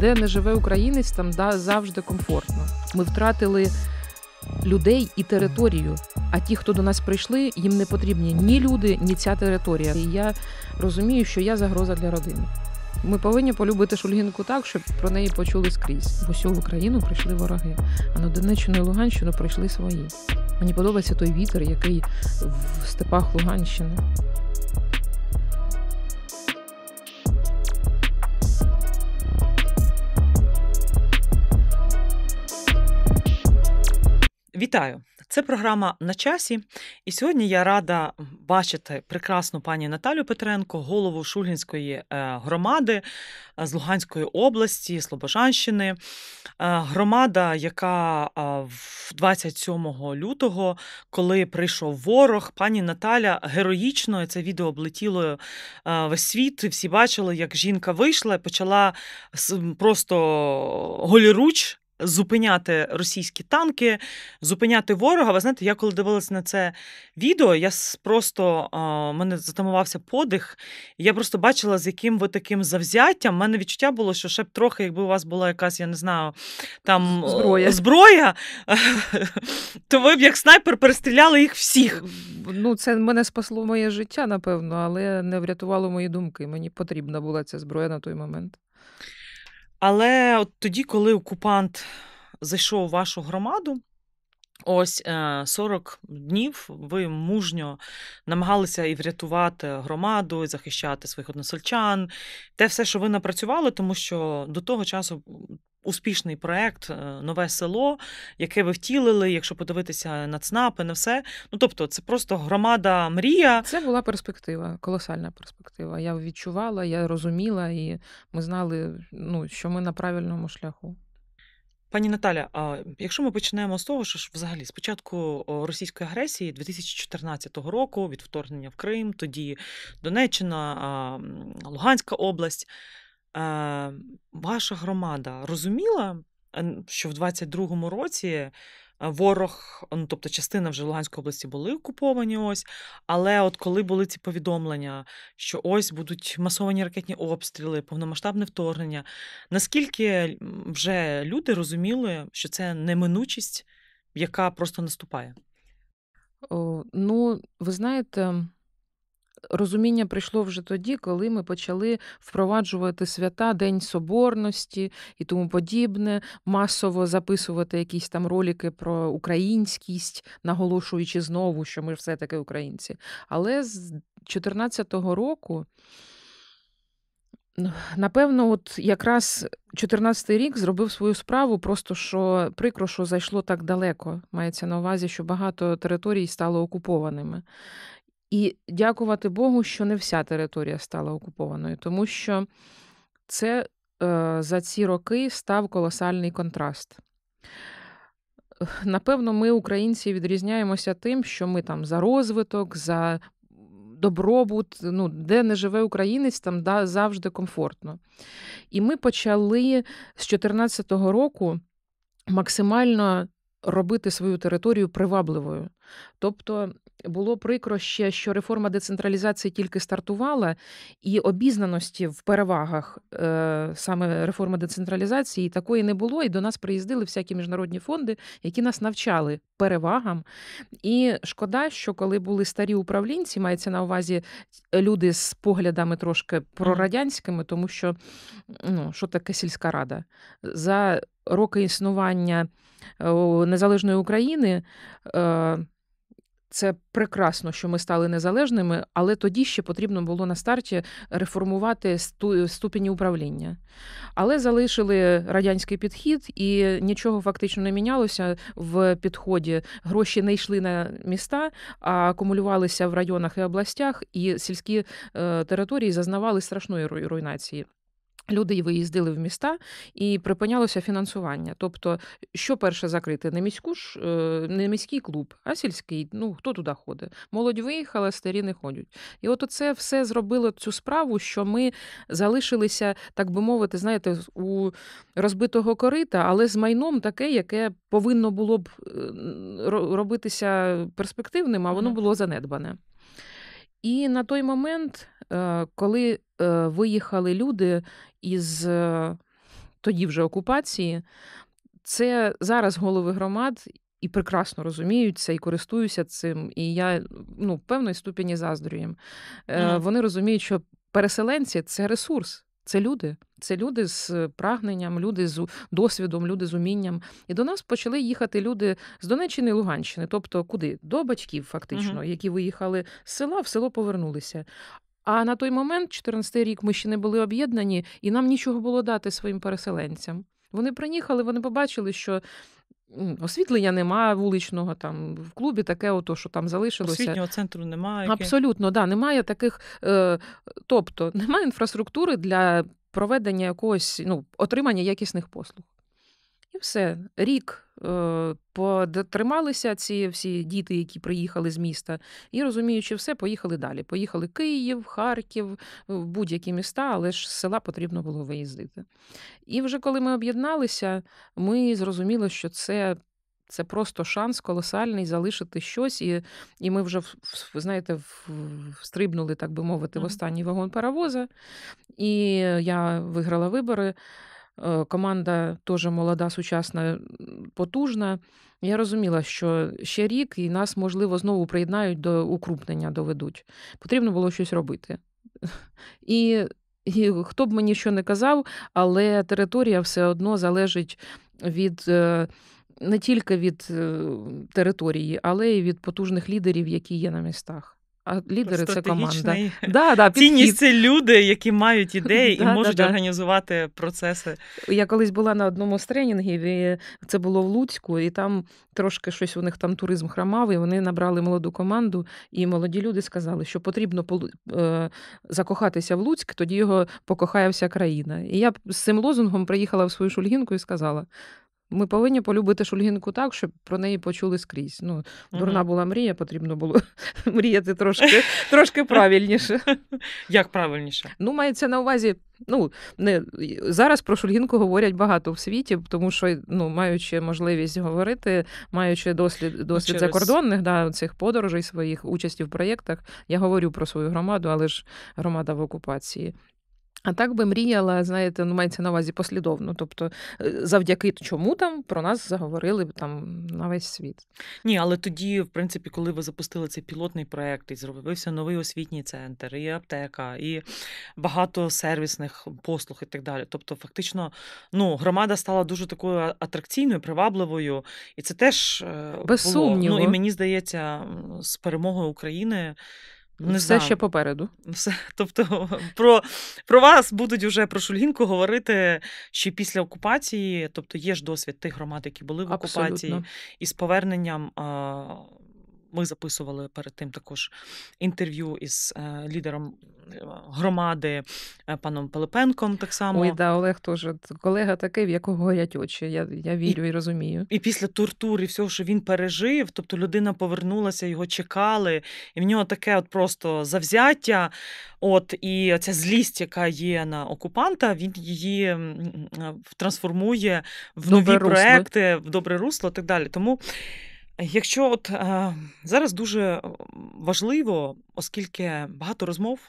де не живе українець, там да, завжди комфортно. Ми втратили людей і територію. А ті, хто до нас прийшли, їм не потрібні ні люди, ні ця територія. І я розумію, що я загроза для родини. Ми повинні полюбити Шульгінку так, щоб про неї почули скрізь. В усю Україну прийшли вороги, а на Донеччину і Луганщину прийшли свої. Мені подобається той вітер, який в степах Луганщини. Вітаю! Це програма на часі. І сьогодні я рада бачити прекрасну пані Наталю Петренко, голову Шульгінської е, громади е, з Луганської області, Слобожанщини. Е, громада, яка 27 лютого, коли прийшов ворог, пані Наталя героїчно це відео облетіло весь світ. Всі бачили, як жінка вийшла, почала просто голіруч зупиняти російські танки, зупиняти ворога. Ви знаєте, я коли дивилася на це відео, я просто а, мене затамувався подих. І я просто бачила, з яким ви таким завзяттям. У мене відчуття було, що ще б трохи, якби у вас була якась, я не знаю, там зброя, зброя то ви б як снайпер перестріляли їх всіх. Е, ну, це мене спасло моє життя, напевно, але не врятувало мої думки. Мені потрібна була ця зброя на той момент. Але от тоді, коли окупант зайшов у вашу громаду, ось 40 е, днів ви мужньо намагалися і врятувати громаду, і захищати своїх односельчан, те все, що ви напрацювали, тому що до того часу успішний проект, е, нове село, яке ви втілили, якщо подивитися на ЦНАПи, на все. Ну тобто, це просто громада мрія. Це була перспектива, колосальна перспектива. Я відчувала, я розуміла, і ми знали, ну що ми на правильному шляху. Пані Наталя, а якщо ми почнемо з того, що ж взагалі з початку російської агресії 2014 року від вторгнення в Крим, тоді Донеччина, Луганська область, Е, ваша громада розуміла, що в 22-му році е, ворог, ну тобто частина вже Луганської області були окуповані, ось, але от коли були ці повідомлення, що ось будуть масовані ракетні обстріли, повномасштабне вторгнення, наскільки вже люди розуміли, що це неминучість, яка просто наступає? О, ну, ви знаєте розуміння прийшло вже тоді, коли ми почали впроваджувати свята День Соборності і тому подібне, масово записувати якісь там ролики про українськість, наголошуючи знову, що ми все-таки українці. Але з 2014 року. Ну, напевно, от якраз 14-й рік зробив свою справу, просто що прикро, що зайшло так далеко. Мається на увазі, що багато територій стало окупованими. І дякувати Богу, що не вся територія стала окупованою, тому що це е, за ці роки став колосальний контраст. Напевно, ми, українці, відрізняємося тим, що ми там за розвиток, за добробут, ну, де не живе українець, там да, завжди комфортно. І ми почали з 2014 року максимально робити свою територію привабливою. Тобто було прикро ще, що реформа децентралізації тільки стартувала, і обізнаності в перевагах е, саме реформи децентралізації такої не було. І до нас приїздили всякі міжнародні фонди, які нас навчали перевагам. І шкода, що коли були старі управлінці, мається на увазі е, люди з поглядами трошки прорадянськими, тому що ну, що таке сільська рада за роки існування. Е, незалежної України. Е, це прекрасно, що ми стали незалежними, але тоді ще потрібно було на старті реформувати ступені управління. Але залишили радянський підхід, і нічого фактично не мінялося в підході. Гроші не йшли на міста, а акумулювалися в районах і областях, і сільські е, території зазнавали страшної руйнації. Люди виїздили в міста і припинялося фінансування. Тобто, що перше закрити? Не міську ж е, не міський клуб, а сільський. Ну хто туди ходить? Молодь виїхала, старі не ходять. І от це все зробило цю справу, що ми залишилися, так би мовити, знаєте, у розбитого корита, але з майном таке, яке повинно було б е, робитися перспективним, а воно було занедбане. І на той момент, е, коли виїхали люди, із е, тоді вже окупації, це зараз голови громад і прекрасно розуміються, і користуються цим. І я ну, в певної ступені заздрюєм. Mm. Е, вони розуміють, що переселенці це ресурс. Це люди, це люди з е, прагненням, люди з досвідом, люди з умінням. І до нас почали їхати люди з Донеччини і Луганщини, тобто куди? До батьків, фактично, uh-huh. які виїхали з села, в село повернулися. А на той момент, 14-й рік, ми ще не були об'єднані, і нам нічого було дати своїм переселенцям. Вони приїхали, вони побачили, що. Освітлення немає вуличного там в клубі таке, ото що там залишилося. Освітнього центру немає. Абсолютно, да, немає таких, е, тобто немає інфраструктури для проведення якогось ну, отримання якісних послуг. І все, рік е, потрималися ці всі діти, які приїхали з міста, і розуміючи все, поїхали далі. Поїхали Київ, Харків, будь-які міста, але ж з села потрібно було виїздити. І вже коли ми об'єдналися, ми зрозуміли, що це. Це просто шанс колосальний залишити щось, і і ми вже знаєте, встрибнули, так би мовити, в останній вагон паровоза. І я виграла вибори. Э, команда теж молода, сучасна, потужна. Я розуміла, що ще рік і нас, можливо, знову приєднають до укрупнення, доведуть. Потрібно було щось робити. І і хто б мені що не казав, але територія все одно залежить від е, не тільки від е, території, але й від потужних лідерів, які є на містах. А лідери це команда. Да, да, Цінність це люди, які мають ідеї і можуть організувати процеси. Я колись була на одному з тренінгів, і це було в Луцьку, і там трошки щось у них там туризм хромав, і Вони набрали молоду команду, і молоді люди сказали, що потрібно е, закохатися в Луцьк, тоді його покохає вся країна. І я з цим лозунгом приїхала в свою шульгінку і сказала: ми повинні полюбити Шульгінку так, щоб про неї почули скрізь. Ну, Дурна була мрія, потрібно було мріяти трошки трошки правильніше. Як правильніше? Ну, мається на увазі. Ну, не зараз про Шульгінку говорять багато в світі, тому що ну, маючи можливість говорити, маючи ну, досвід досвід закордонних да, цих подорожей, своїх участі в проєктах, я говорю про свою громаду, але ж громада в окупації. А так би мріяла, знаєте, ну мається на увазі послідовно. Тобто, е, завдяки чому там про нас заговорили там на весь світ. Ні, але тоді, в принципі, коли ви запустили цей пілотний проект і зробився новий освітній центр, і аптека, і багато сервісних послуг, і так далі. Тобто, фактично, ну громада стала дуже такою атракційною, привабливою, і це теж е, Без було. сумніву. Ну, і мені здається, з перемогою України. Не Все знаю. ще попереду. Все. Тобто про про вас будуть вже про Шульгінку говорити ще після окупації. Тобто є ж досвід тих громад, які були в окупації, Абсолютно. і з поверненням а, ми записували перед тим також інтерв'ю із е, лідером е, громади е, паном Пилипенком. Так само Ой, да, Олег теж колега такий, в якого горять очі. Я я вірю і, і розумію. І після тортур і всього, що він пережив, тобто людина повернулася, його чекали, і в нього таке от просто завзяття. От і ця злість, яка є на окупанта, він її трансформує в нові добре проекти, русло. в добре русло і так далі. Тому Якщо от е, зараз дуже важливо, оскільки багато розмов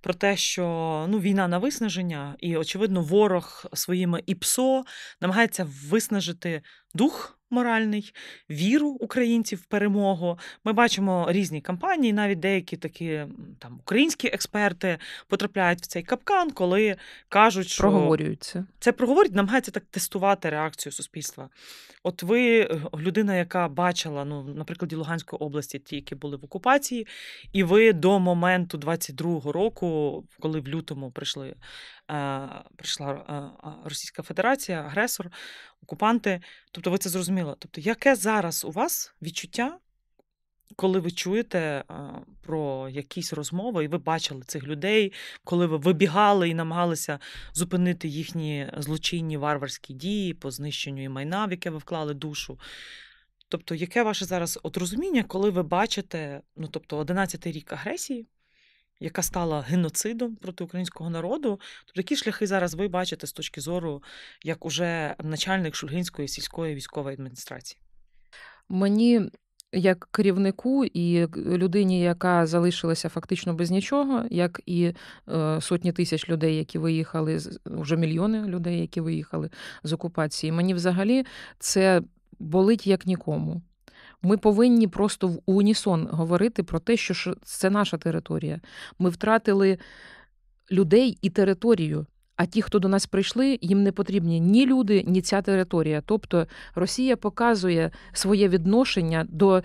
про те, що ну війна на виснаження, і очевидно, ворог своїми ІПСО намагається виснажити дух моральний, віру українців в перемогу. Ми бачимо різні кампанії, навіть деякі такі там українські експерти потрапляють в цей капкан, коли кажуть, що проговорюються. Це проговорюють, намагаються так тестувати реакцію суспільства. От ви е, людина, яка бачила, ну, наприклад, Луганської області, ті, які були в окупації, і ви до моменту 22-го року, коли в лютому прийшли. Е, прийшла е, Російська Федерація, агресор окупанти. Тобто, ви це зрозуміли. Тобто, яке зараз у вас відчуття, коли ви чуєте про якісь розмови, і ви бачили цих людей, коли ви вибігали і намагалися зупинити їхні злочинні варварські дії по знищенню і майна, в яке ви вклали душу? Тобто, яке ваше зараз от розуміння, коли ви бачите, ну тобто, 11-й рік агресії? яка стала геноцидом проти українського народу. Тобто, які шляхи зараз ви бачите з точки зору як уже начальник Шульгинської сільської військової адміністрації? Мені. Як керівнику і людині, яка залишилася фактично без нічого, як і е, сотні тисяч людей, які виїхали, вже мільйони людей, які виїхали з окупації, мені взагалі це болить як нікому. Ми повинні просто в унісон говорити про те, що це наша територія. Ми втратили людей і територію. А ті, хто до нас прийшли, їм не потрібні ні люди, ні ця територія. Тобто Росія показує своє відношення до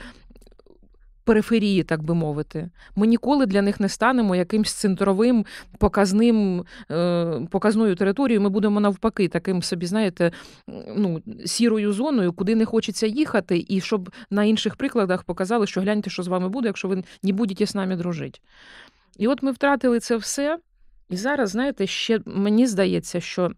периферії, так би мовити. Ми ніколи для них не станемо якимсь центровим показним е, показною територією. Ми будемо навпаки таким собі, знаєте, ну, сірою зоною, куди не хочеться їхати, і щоб на інших прикладах показали, що гляньте, що з вами буде, якщо ви не будете з нами дружити. І от ми втратили це все. І зараз, знаєте, ще мені здається, що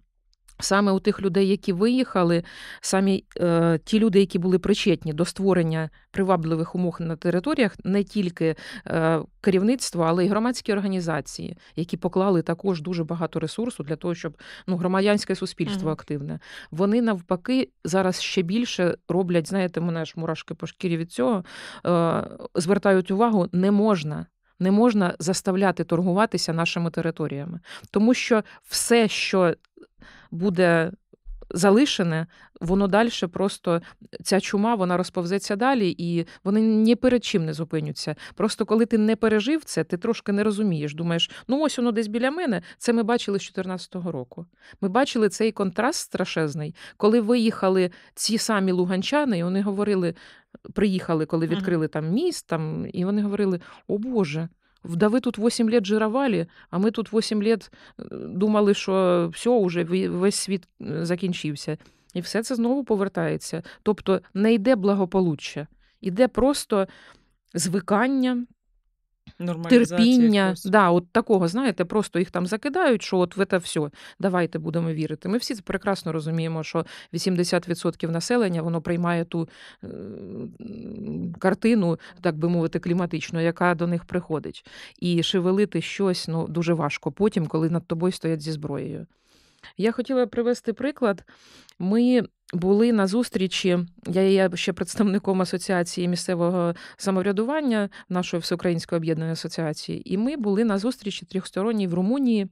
Саме у тих людей, які виїхали, самі е, ті люди, які були причетні до створення привабливих умов на територіях, не тільки е, керівництва, але й громадські організації, які поклали також дуже багато ресурсу для того, щоб ну громадянське суспільство mm-hmm. активне. Вони навпаки зараз ще більше роблять. Знаєте, мене ж мурашки по шкірі від цього е, звертають увагу, не можна. Не можна заставляти торгуватися нашими територіями, тому що все, що буде залишене, воно далі просто ця чума вона розповзеться далі, і вони ні перед чим не зупиняться. Просто коли ти не пережив це, ти трошки не розумієш. Думаєш, ну ось воно десь біля мене. Це ми бачили з 2014 року. Ми бачили цей контраст страшезний, коли виїхали ці самі луганчани, і вони говорили, приїхали, коли відкрили там міст, там, і вони говорили: О Боже! Вдови тут 8 лет жировали, а ми тут 8 лет э, думали, що все, уже весь світ э, закінчився. І все це знову повертається. Тобто не йде благополуччя, йде просто звикання, терпіння. Да, от такого, знаєте, просто їх там закидають, що от ви це все, давайте будемо вірити. Ми всі прекрасно розуміємо, що 80% населення воно приймає ту е, картину, так би мовити, кліматичну, яка до них приходить. І шевелити щось ну дуже важко потім, коли над тобою стоять зі зброєю. Я хотіла привести приклад. Ми були на зустрічі. Я є ще представником асоціації місцевого самоврядування нашої всеукраїнської об'єднаної асоціації, і ми були на зустрічі трьохсторонній в Румунії.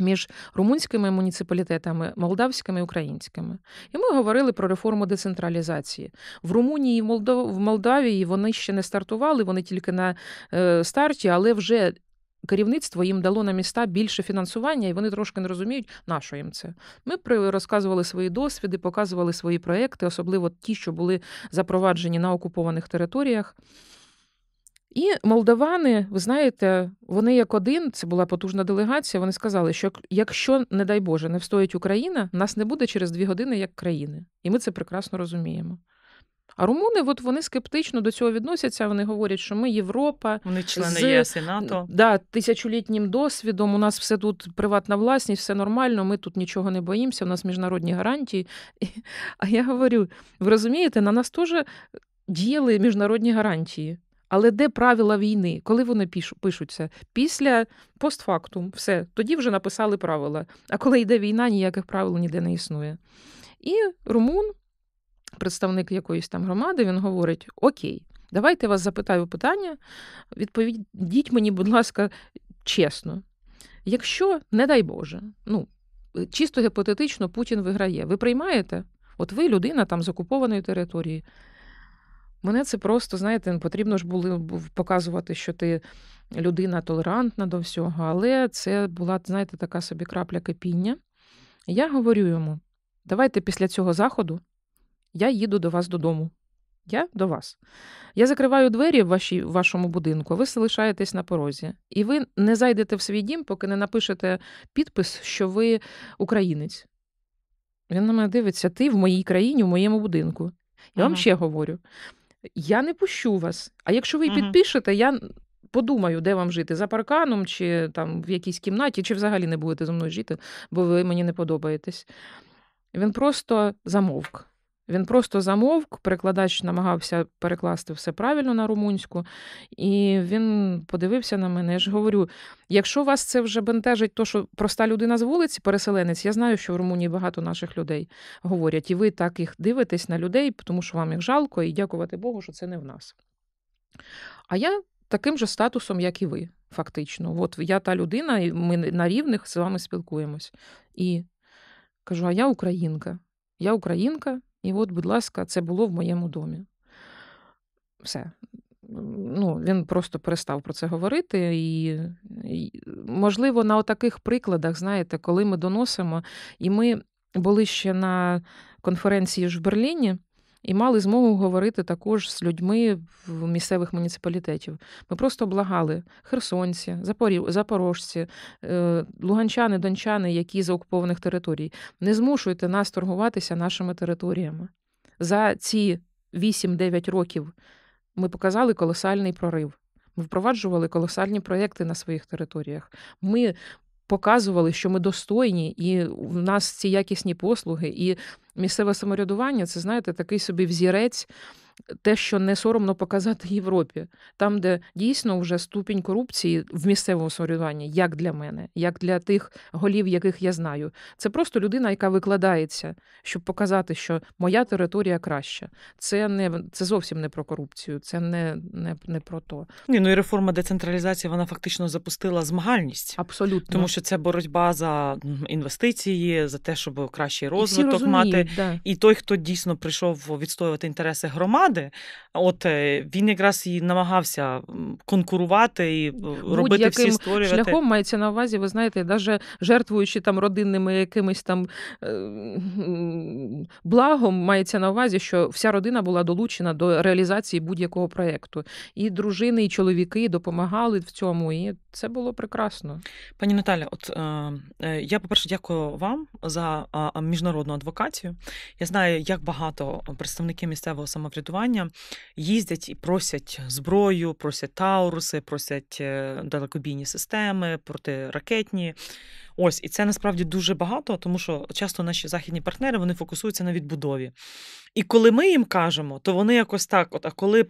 Між румунськими муніципалітетами, молдавськими і українськими, і ми говорили про реформу децентралізації в Румунії, і в Молдавії вони ще не стартували, вони тільки на е, старті, але вже керівництво їм дало на міста більше фінансування, і вони трошки не розуміють, на що їм це. Ми розказували свої досвіди, показували свої проекти, особливо ті, що були запроваджені на окупованих територіях. І молдавани, ви знаєте, вони як один, це була потужна делегація. Вони сказали, що якщо, не дай Боже, не встоїть Україна, нас не буде через дві години як країни, і ми це прекрасно розуміємо. А румуни, от вони скептично до цього відносяться. Вони говорять, що ми Європа, вони члени ЄС і НАТО да, тисячолітнім досвідом. У нас все тут приватна власність, все нормально. Ми тут нічого не боїмося. У нас міжнародні гарантії. А я говорю: ви розумієте, на нас теж діяли міжнародні гарантії. Але де правила війни? Коли вони пишуться? Після постфактум, все, тоді вже написали правила. А коли йде війна, ніяких правил ніде не існує. І румун представник якоїсь там громади, він говорить: Окей, давайте я вас запитаю питання, відповідіть мені, будь ласка, чесно. Якщо, не дай Боже, ну чисто гіпотетично Путін виграє, ви приймаєте? От ви людина там з окупованої території. Мене це просто, знаєте, потрібно ж було показувати, що ти людина толерантна до всього, але це була, знаєте, така собі крапля кипіння. Я говорю йому: давайте після цього заходу я їду до вас додому. Я до вас. Я закриваю двері в вашій, вашому будинку, ви залишаєтесь на порозі. І ви не зайдете в свій дім, поки не напишете підпис, що ви українець. Він на мене дивиться, ти в моїй країні, в моєму будинку. Я ага. вам ще говорю: я не пущу вас. А якщо ви ага. підпишете, я подумаю, де вам жити, за парканом, чи там в якійсь кімнаті, чи взагалі не будете зі мною жити, бо ви мені не подобаєтесь. Він просто замовк. Він просто замовк, перекладач намагався перекласти все правильно на румунську, і він подивився на мене. Я ж говорю: якщо вас це вже бентежить, то що проста людина з вулиці, переселенець, я знаю, що в Румунії багато наших людей говорять, і ви так їх дивитесь на людей, тому що вам їх жалко, і дякувати Богу, що це не в нас. А я таким же статусом, як і ви, фактично. От я та людина, і ми на рівних з вами спілкуємось. І кажу: а я українка. Я українка. І от, будь ласка, це було в моєму домі. Все. Ну, Він просто перестав про це говорити. І, і можливо, на таких прикладах, знаєте, коли ми доносимо, і ми були ще на конференції ж в Берліні і мали змогу говорити також з людьми в місцевих муніципалітетів. Ми просто благали херсонці, запорожці, е, луганчани, дончани, які з окупованих територій. Не змушуйте нас торгуватися нашими територіями. За ці 8-9 років ми показали колосальний прорив. Ми впроваджували колосальні проекти на своїх територіях. Ми показували, що ми достойні, і в нас ці якісні послуги. і місцеве самоврядування це, знаєте, такий собі взірець. Те, що не соромно показати Європі, там, де дійсно вже ступінь корупції в місцевому самоврядуванні, як для мене, як для тих голів, яких я знаю, це просто людина, яка викладається, щоб показати, що моя територія краща. Це не це зовсім не про корупцію, це не не, не про то. Ні, ну і реформа децентралізації вона фактично запустила змагальність. Абсолютно тому, що це боротьба за інвестиції, за те, щоб кращий розвиток мати да. і той, хто дійсно прийшов відстоювати інтереси громади, от е, він якраз і намагався конкурувати і е, робити всі створювати. шляхом мається на увазі, ви знаєте, навіть жертвуючи там родинними якимись там е, благом, мається на увазі, що вся родина була долучена до реалізації будь-якого проєкту. І дружини, і чоловіки допомагали в цьому, і це було прекрасно. Пані Наталя, от е, я, по-перше, дякую вам за міжнародну адвокацію. Я знаю, як багато представників місцевого самоврядування їздять і просять зброю, просять тауруси, просять е, далекобійні системи, протиракетні. Ось, і це насправді дуже багато, тому що часто наші західні партнери вони фокусуються на відбудові. І коли ми їм кажемо, то вони якось так: от а коли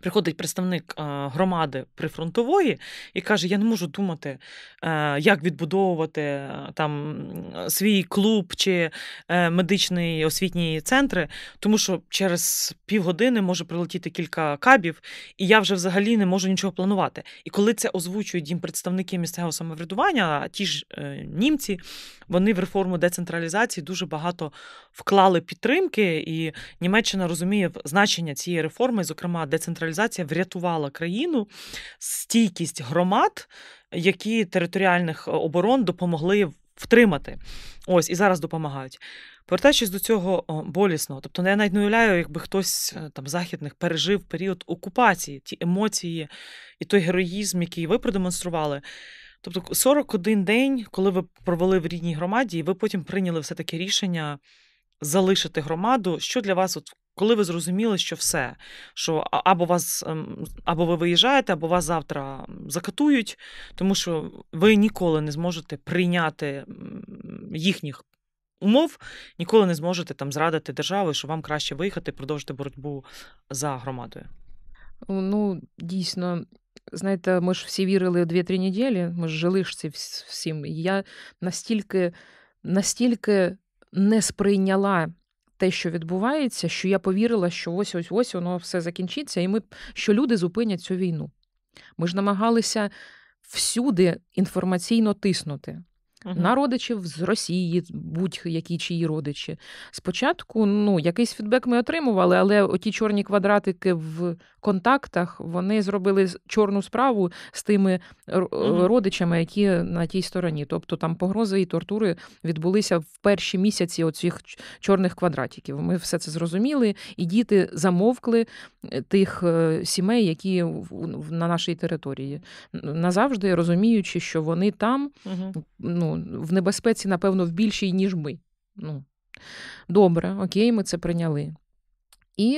приходить представник е, громади прифронтової і каже: Я не можу думати, е, як відбудовувати е, там свій клуб чи медичний освітній центри, тому що через півгодини може прилетіти кілька кабів, і я вже взагалі не можу нічого планувати. І коли це озвучують їм представники місцевого самоврядування, ті ж німці, вони в реформу децентралізації дуже багато вклали підтримки, і Німеччина розуміє значення цієї реформи, зокрема децентралізації децентралізація врятувала країну стійкість громад, які територіальних е, оборон допомогли втримати. Ось і зараз допомагають. Повертаючись до цього болісного, тобто я навіть не уявляю, якби хтось е, там західних пережив період окупації, ті емоції і той героїзм, який ви продемонстрували. Тобто 41 день, коли ви провели в рідній громаді, і ви потім прийняли все таке рішення залишити громаду. Що для вас от коли ви зрозуміли, що все, що або вас ем, або ви виїжджаєте, або вас завтра закатують, тому що ви ніколи не зможете прийняти їхніх умов, ніколи не зможете там зрадити державу, що вам краще виїхати, продовжити боротьбу за громадою. Ну, дійсно. Знаєте, ми ж всі вірили дві-три неділі, ми ж жили ж це всім. Я настільки, настільки не сприйняла те, що відбувається, що я повірила, що ось ось ось воно все закінчиться, і ми що люди зупинять цю війну. Ми ж намагалися всюди інформаційно тиснути. Угу. На родичів з Росії, будь-які чиї родичі. Спочатку ну, якийсь фідбек ми отримували, але оті чорні квадратики в контактах вони зробили чорну справу з тими угу. родичами, які на тій стороні. Тобто там погрози і тортури відбулися в перші місяці оцих чорних квадратиків. Ми все це зрозуміли, і діти замовкли е, тих е, сімей, які на нашій території назавжди розуміючи, що вони там. Угу. ну, в небезпеці, напевно, в більшій, ніж ми. Ну, Добре, окей, ми це прийняли. І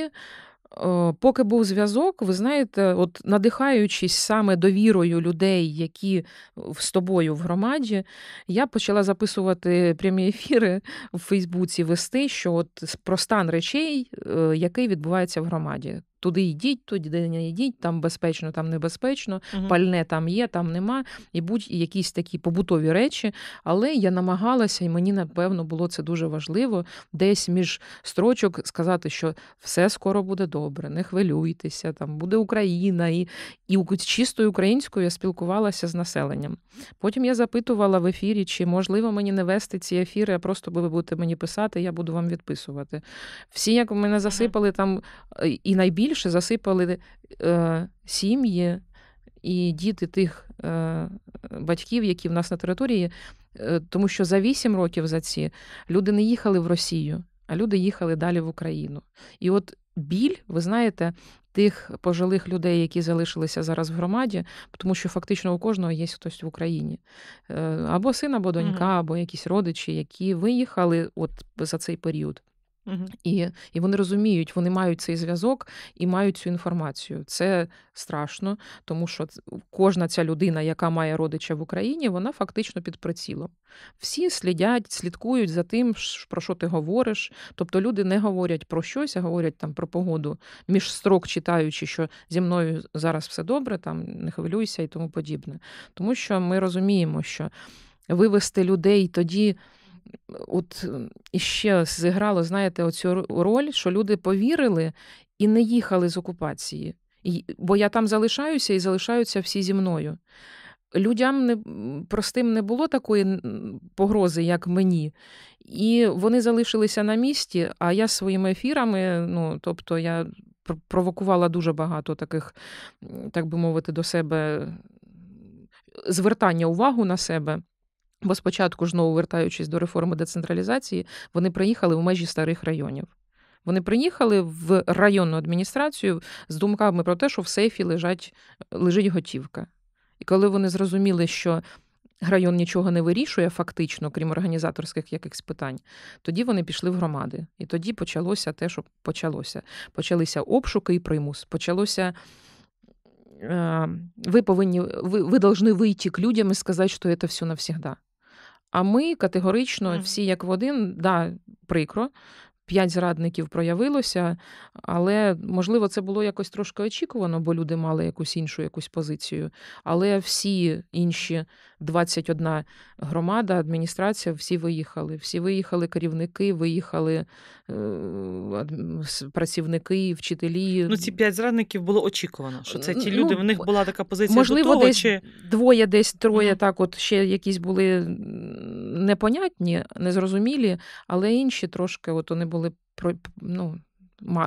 е, поки був зв'язок, ви знаєте, от надихаючись саме довірою людей, які з тобою в громаді, я почала записувати прямі ефіри в Фейсбуці вести, що от про стан речей, е, який відбувається в громаді туди йдіть, туди не йдіть, там безпечно, там небезпечно, угу. пальне там є, там нема, і будь-якісь такі побутові речі. Але я намагалася, і мені напевно було це дуже важливо, десь між строчок сказати, що все скоро буде добре, не хвилюйтеся, там буде Україна, і і чистою українською я спілкувалася з населенням. Потім я запитувала в ефірі, чи можливо мені не вести ці ефіри, а просто ви будете мені писати, я буду вам відписувати. Всі, як мене засипали там е, і найбільше більше засипали е, сім'ї і діти тих е, батьків, які в нас на території, е, тому що за 8 років за ці люди не їхали в Росію, а люди їхали далі в Україну. І от біль, ви знаєте, тих пожилих людей, які залишилися зараз в громаді, тому що фактично у кожного є хтось в Україні, е, або син, або донька, або якісь родичі, які виїхали от за цей період. І і вони розуміють, вони мають цей зв'язок і мають цю інформацію. Це страшно, тому що кожна ця людина, яка має родича в Україні, вона фактично під прицілом. Всі слідять, слідкують за тим, про що ти говориш. Тобто люди не говорять про щось, а говорять там про погоду між строк, читаючи, що зі мною зараз все добре, там не хвилюйся і тому подібне. Тому що ми розуміємо, що вивести людей тоді от е, іще зіграло, знаєте, оцю роль, що люди повірили і не їхали з окупації. І, Бо я там залишаюся і залишаються всі зі мною. Людям не простим не було такої погрози, як мені, і вони залишилися на місці. А я своїми ефірами, ну тобто, я провокувала дуже багато таких, так би мовити, до себе звертання увагу на себе. Бо спочатку ж знову вертаючись до реформи децентралізації, вони приїхали в межі старих районів. Вони приїхали в районну адміністрацію з думками про те, що в сейфі лежать, лежить готівка. І коли вони зрозуміли, що район нічого не вирішує, фактично, крім організаторських якихось питань, тоді вони пішли в громади. І тоді почалося те, що почалося. Почалися обшуки і примус. Почалося. Е, ви повинні, ви вы должны выйти к людям и сказать, что это все навсегда. А ми категорично всі як в один, да, прикро, П'ять зрадників проявилося, але можливо це було якось трошки очікувано, бо люди мали якусь іншу якусь позицію. Але всі інші 21 громада, адміністрація, всі виїхали. Всі виїхали керівники, виїхали е, працівники, вчителі. Ну, ці п'ять зрадників було очікувано, що це ті люди. Ну, в них була така позиція. Можливо, до того, десь чи... двоє, десь троє. Mm-hmm. Так, от ще якісь були непонятні, незрозумілі, але інші трошки от вони були ну,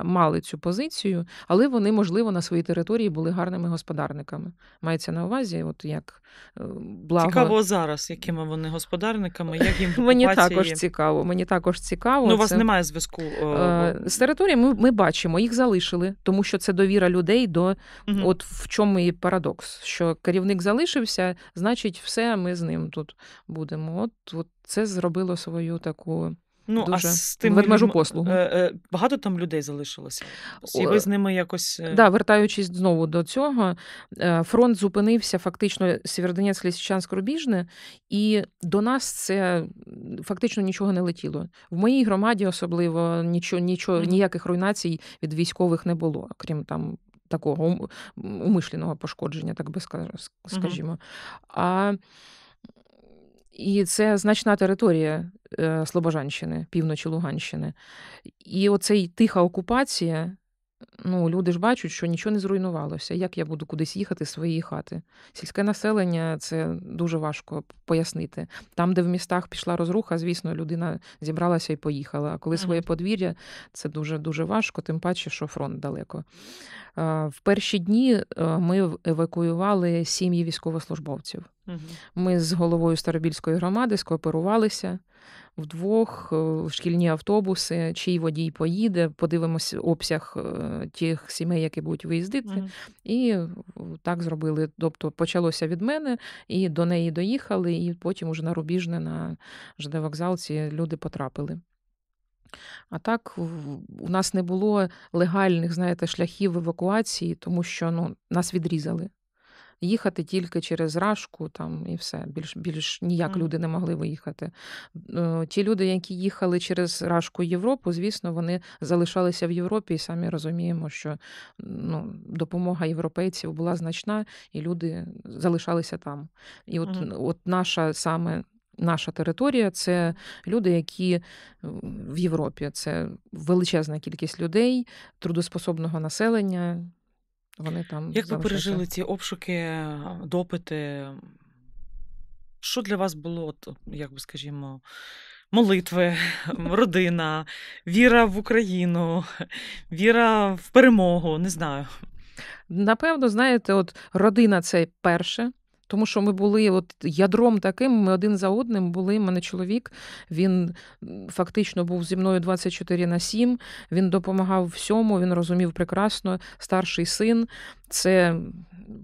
мали цю позицію, але вони, можливо, на своїй території були гарними господарниками. Мається на увазі, от як е, благо... Цікаво зараз, якими вони господарниками, як їм мені також цікаво. Мені також цікаво. Ну, у вас це... немає зв'язку е, е, з території Ми ми бачимо, їх залишили, тому що це довіра людей до угу. от в чому і парадокс, що керівник залишився, значить, все ми з ним тут будемо. От, от це зробило свою таку. Ну, дуже. а з тим ведмежу послугу. Е, е, багато там людей залишилося. І ви з ними якось. Е, да, Вертаючись знову до цього, фронт зупинився фактично Сєвєродонецьк, Лісічанськ, Рубіжне, і до нас це фактично нічого не летіло. В моїй громаді особливо нічого, нічого, ніяких руйнацій від військових не було, крім там. Такого умишленого пошкодження, так би скажімо. Uh-huh. А і це значна територія е, Слобожанщини, півночі Луганщини. І оцей тиха окупація. Ну, люди ж бачать, що нічого не зруйнувалося. Як я буду кудись їхати з своєї хати? Сільське населення це дуже важко пояснити. Там, де в містах пішла розруха, звісно, людина зібралася і поїхала. А коли своє подвір'я, це дуже дуже важко, тим паче, що фронт далеко. В перші дні е, ми евакуювали сім'ї військовослужбовців. Ми з головою Старобільської громади скооперувалися вдвох, е, шкільні автобуси, чий водій поїде, подивимось обсяг е, тих сімей, які будуть виїздити. Угу. І е, так зробили. Тобто почалося від мене, і до неї доїхали, і потім уже на Рубіжне, на ЖД вокзалці люди потрапили. А так у нас не було легальних знаєте, шляхів евакуації, тому що ну, нас відрізали їхати тільки через рашку, там і все. Більш більш ніяк люди не могли виїхати. Е, ті люди, які їхали через рашку Європу, звісно, вони залишалися в Європі, і самі розуміємо, що ну, допомога європейців була значна, і люди залишалися там. І от, от наша саме. Наша територія це люди, які в Європі. Це величезна кількість людей, трудоспособного населення, вони там як ви пережили ці обшуки, допити? Що для вас було, як би скажімо, молитви, родина, віра в Україну, віра в перемогу? Не знаю. Напевно, знаєте, от родина це перше. Тому що ми були от ядром таким, ми один за одним були. У мене чоловік, він фактично був зі мною 24 на 7, він допомагав всьому, він розумів прекрасно, старший син. Це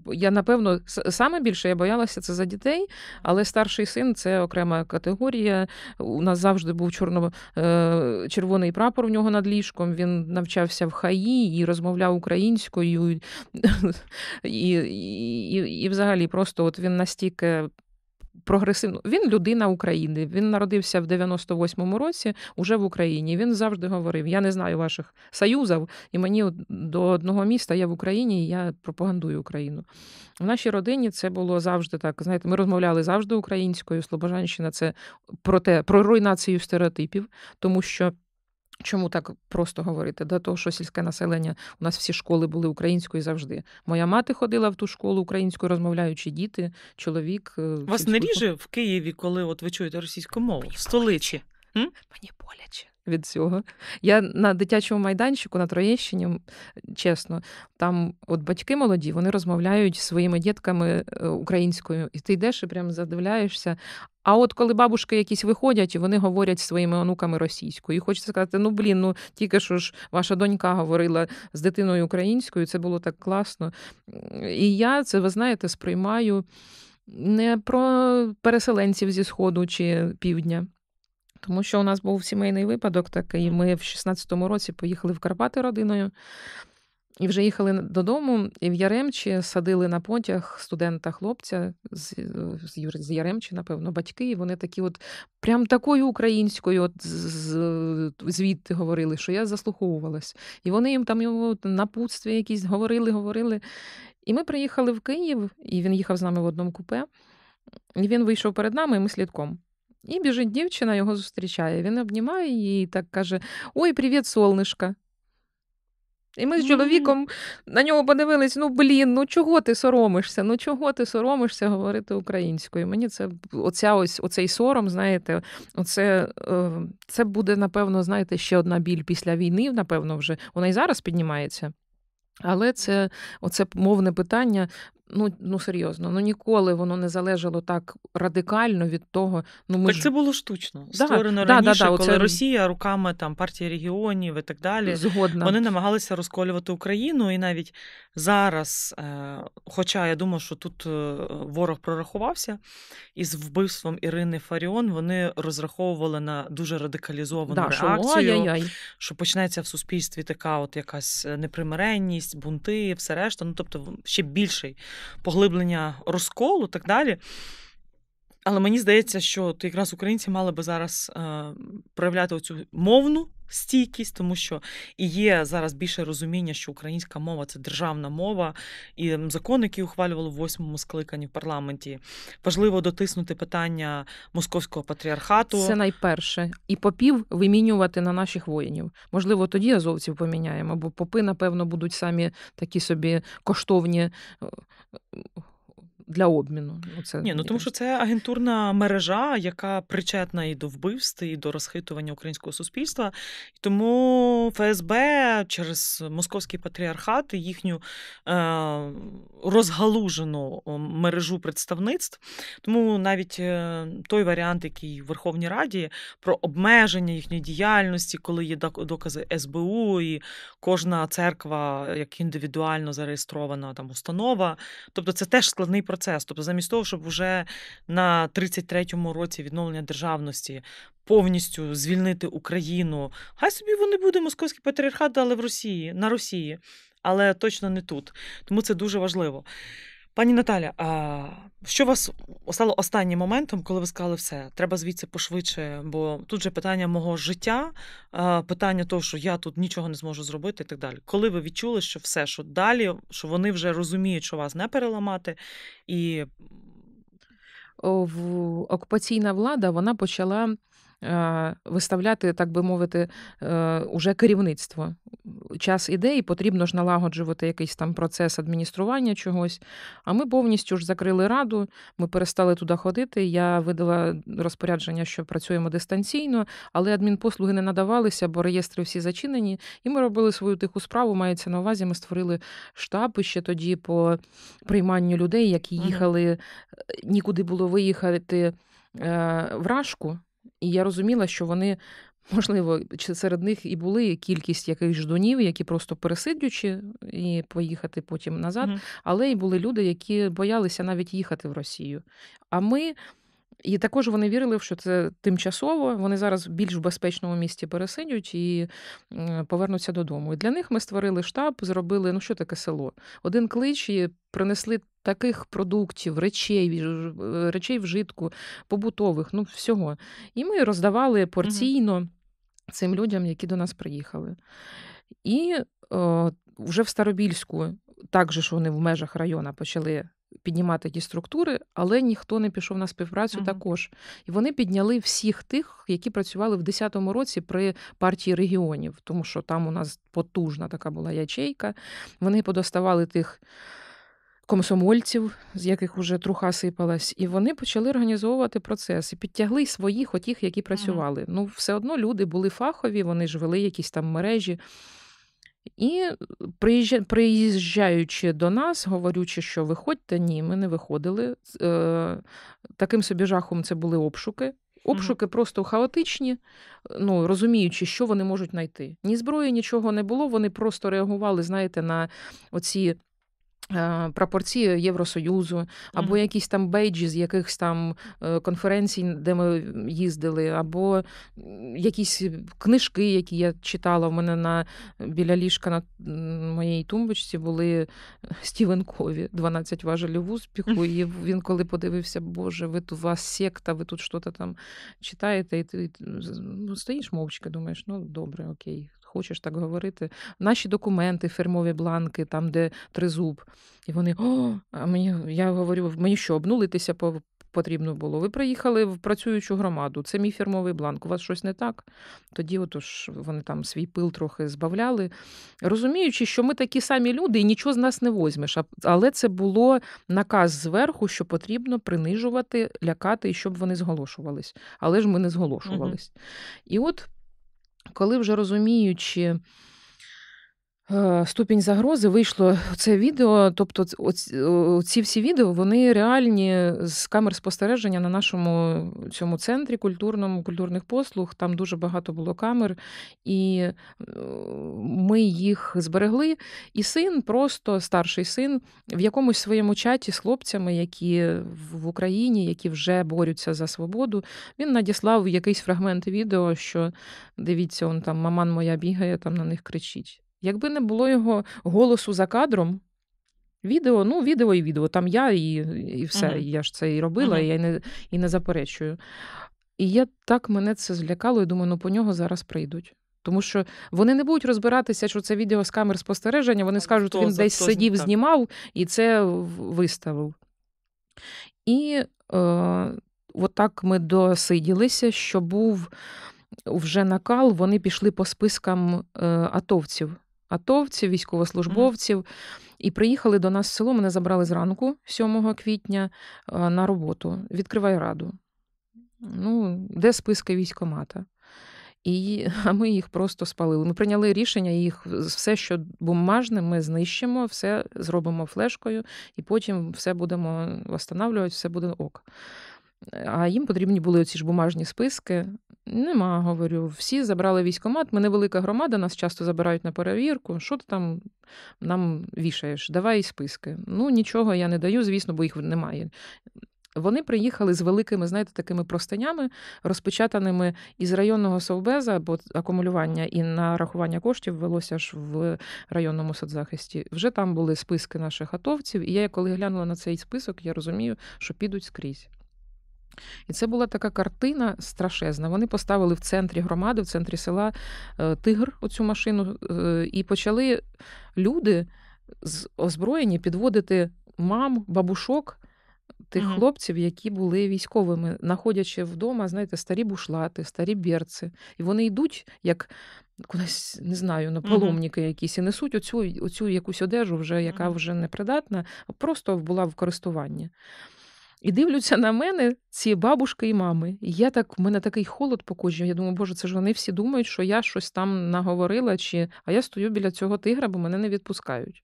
я напевно саме більше я боялася це за дітей, але старший син це окрема категорія. У нас завжди був чорно е, червоний прапор у нього над ліжком. Він навчався в ХАІ і розмовляв українською, і, і, і, і взагалі просто от він настільки прогресивно. Він людина України. Він народився в 98-му році уже в Україні. Він завжди говорив: Я не знаю ваших союзів, і мені до одного міста я в Україні, і я пропагандую Україну. В нашій родині це було завжди так. Знаєте, ми розмовляли завжди українською. Слобожанщина це про те, про руйнацію стереотипів, тому що. Чому так просто говорити? До того, що сільське населення, у нас всі школи були українською завжди. Моя мати ходила в ту школу українською, розмовляючи діти, чоловік. Е, Вас не ріже в Києві, коли от ви чуєте російську мову Мені в столиці? М? Мені боляче від цього. Я на дитячому майданчику на Троєщині, чесно, там от батьки молоді, вони розмовляють зі своїми дітками е, українською, і ти йдеш і прям задивляєшся. А от коли бабушки якісь виходять, і вони говорять своїми онуками російською. І хочеться сказати, ну блін, ну тільки що ж ваша донька говорила з дитиною українською, це було так класно. І я це, ви знаєте, сприймаю не про переселенців зі Сходу чи Півдня тому що у нас був сімейний випадок, такий ми в 16-му році поїхали в Карпати родиною. І вже їхали додому, і в Яремчі садили на потяг студента-хлопця з з Яремчі, напевно, батьки. І вони такі, от прям такою українською, от з, звідти говорили, що я заслуховувалась. І вони їм там його напутстві якісь говорили, говорили. І ми приїхали в Київ, і він їхав з нами в одному купе. І Він вийшов перед нами, і ми слідком. І біжить дівчина, його зустрічає. Він обнімає її і так каже: Ой, привіт, солнишка. І ми з чоловіком на нього подивились: ну блін, ну чого ти соромишся? Ну чого ти соромишся говорити українською? Мені це оця ось оцей сором, знаєте, оце е, це буде, напевно, знаєте, ще одна біль після війни, напевно, вже вона і зараз піднімається. Але це оце мовне питання Ну ну серйозно, ну ніколи воно не залежало так радикально від того. Ну ми так ж... це було штучно. Да, Створено да, раніше, да, коли оце... Росія руками там партії регіонів і так далі. Згодна. Вони намагалися розколювати Україну, і навіть зараз, е, хоча я думаю, що тут е, ворог прорахувався, із вбивством Ірини Фаріон вони розраховували на дуже радикалізовану реакцію, що, що почнеться в суспільстві така, от якась е, непримиренність, бунти, все решта. Ну тобто ще більший поглиблення розколу, так далі. Але мені здається, що то якраз українці мали би зараз е, проявляти оцю мовну стійкість, тому що і є зараз більше розуміння, що українська мова це державна мова, і закон, який ухвалювали в восьмому скликанні в парламенті, важливо дотиснути питання московського патріархату. Це найперше, і попів вимінювати на наших воїнів. Можливо, тоді азовців поміняємо, бо попи, напевно, будуть самі такі собі коштовні. Е, для обміну. Оце, ну, Ні, ну тому що це агентурна мережа, яка причетна і до вбивств, і до розхитування українського суспільства. І тому ФСБ через московський патріархат і їхню е, розгалужену мережу представництв. Тому навіть е, той варіант, який в Верховній Раді, про обмеження їхньої діяльності, коли є докази СБУ, і кожна церква як індивідуально зареєстрована там установа. Тобто це теж складний процес процес. Тобто, замість того, щоб вже на 33-му році відновлення державності повністю звільнити Україну, хай собі вони буде московський патріархат, але в Росії на Росії, але точно не тут. Тому це дуже важливо. Пані Наталя, а що вас стало останнім моментом, коли ви сказали все? Треба звідси пошвидше, бо тут же питання мого життя, питання того, що я тут нічого не зможу зробити, і так далі. Коли ви відчули, що все, що далі, що вони вже розуміють, що вас не переламати, і окупаційна влада вона почала Э, виставляти, так би мовити, э, уже керівництво. Час іде, і потрібно ж налагоджувати якийсь там процес адміністрування чогось. А ми повністю ж закрили раду, ми перестали туди ходити. Я видала розпорядження, що працюємо дистанційно, але адмінпослуги не надавалися, бо реєстри всі зачинені. І ми робили свою тиху справу. Мається на увазі, ми створили штаб ще тоді по прийманню людей, які їхали, е, нікуди було виїхати. Е, вражку. І я розуміла, що вони, можливо, чи серед них і були кількість якихось ждунів, які просто пересидючи і поїхати потім назад, mm-hmm. але і були люди, які боялися навіть їхати в Росію. А ми. І також вони вірили, що це тимчасово. Вони зараз в більш безпечному місті пересидять і повернуться додому. І для них ми створили штаб, зробили ну що таке село? Один клич і принесли таких продуктів, речей, е, речей вжитку, побутових, ну всього. І ми роздавали порційно цим людям, які до нас приїхали. І о, е, вже в Старобільську. Так же, що вони в межах району почали піднімати ті структури, але ніхто не пішов на співпрацю uh-huh. також. І вони підняли всіх тих, які працювали в 2010 році при партії регіонів, тому що там у нас потужна така була ячейка. Вони подоставали тих. Комсомольців, з яких уже труха сипалась, і вони почали організовувати процес і підтягли своїх, отіх, які працювали. Mm-hmm. Ну, все одно люди були фахові, вони ж вели якісь там мережі. І приїжджаючи до нас, говорючи, що виходьте, ні, ми не виходили. Е, таким собі жахом це були обшуки. Обшуки mm-hmm. просто хаотичні, е, ну розуміючи, що вони можуть знайти. Ні зброї, нічого не було. Вони просто реагували, знаєте, на оці Е, Прапорці Євросоюзу, або якісь там бейджі з якихось там е, конференцій, де ми їздили, або якісь книжки, які я читала. У мене на біля ліжка на моїй тумбочці були е, Стівен Кові, «12 важелів успіху. І він коли подивився, Боже, ви тут у вас секта, ви тут щось там читаєте, і ти ну, стоїш мовчки, думаєш, ну добре, окей, хочеш так говорити. Наші документи, фірмові бланки, там, де тризуб. І вони о, а мені я говорю, мені що, обнулитися потрібно було. Ви приїхали в працюючу громаду, це мій фірмовий бланк. У вас щось не так? Тоді, отож, вони там свій пил трохи збавляли, розуміючи, що ми такі самі люди і нічого з нас не возьмеш. Але це було наказ зверху, що потрібно принижувати, лякати і щоб вони зголошувались. Але ж ми не зголошувались. Угу. І от коли вже розуміючи. Е, ступінь загрози вийшло це відео. Тобто, ці всі відео вони реальні з камер спостереження на нашому цьому центрі культурному культурних послуг. Там дуже багато було камер, і е, ми їх зберегли. І син, просто старший син, в якомусь своєму чаті з хлопцями, які в Україні, які вже борються за свободу. Він надіслав якийсь фрагмент відео, що дивіться, он там маман моя бігає, там на них кричить. Якби не було його голосу за кадром, відео, ну, відео і відео, там я і і все. Uh-huh. Я ж це і робила, uh-huh. і я не, і не заперечую. І я так мене це злякало, і думаю, ну по нього зараз прийдуть. Тому що вони не будуть розбиратися, що це відео з камер спостереження, вони скажуть, він десь сидів, знімав і це виставив. І е, отак ми досиділися, що був вже накал, вони пішли по спискам е, атовців атовців, військовослужбовців. І приїхали до нас в село. Мене забрали зранку, 7 квітня, е, на роботу. Відкривай раду. Ну, де списки військомата? І а ми їх просто спалили. Ми прийняли рішення, їх все, що бумажне, ми знищимо, все зробимо флешкою, і потім все будемо встановлювати, все буде ок. А їм потрібні були ці ж бумажні списки. Нема, говорю, всі забрали військомат. Ми невелика громада, нас часто забирають на перевірку. Що ти там нам вішаєш? Давай списки. Ну нічого я не даю, звісно, бо їх немає. Вони приїхали з великими, знаєте, такими простинями, розпечатаними із районного совбеза, бо акумулювання і нарахування коштів велося ж в районному соцзахисті. Вже там були списки наших атовців, і я коли глянула на цей список, я розумію, що підуть скрізь. І це була така картина страшезна. Вони поставили в центрі громади, в центрі села е, тигр, у цю машину, е, і почали люди з озброєні підводити мам, бабушок. Тих mm хлопців, які були військовими, знаходячи вдома, знаєте, старі бушлати, старі берці. І вони йдуть, як кудись не знаю, на паломники mm якісь і несуть оцю оцю якусь одежу, вже, яка вже непридатна, а просто була в користуванні. І дивляться на мене ці бабушки і мами. І я так, в мене такий холод по кожі. Я думаю, боже, це ж вони всі думають, що я щось там наговорила, чи а я стою біля цього тигра, бо мене не відпускають.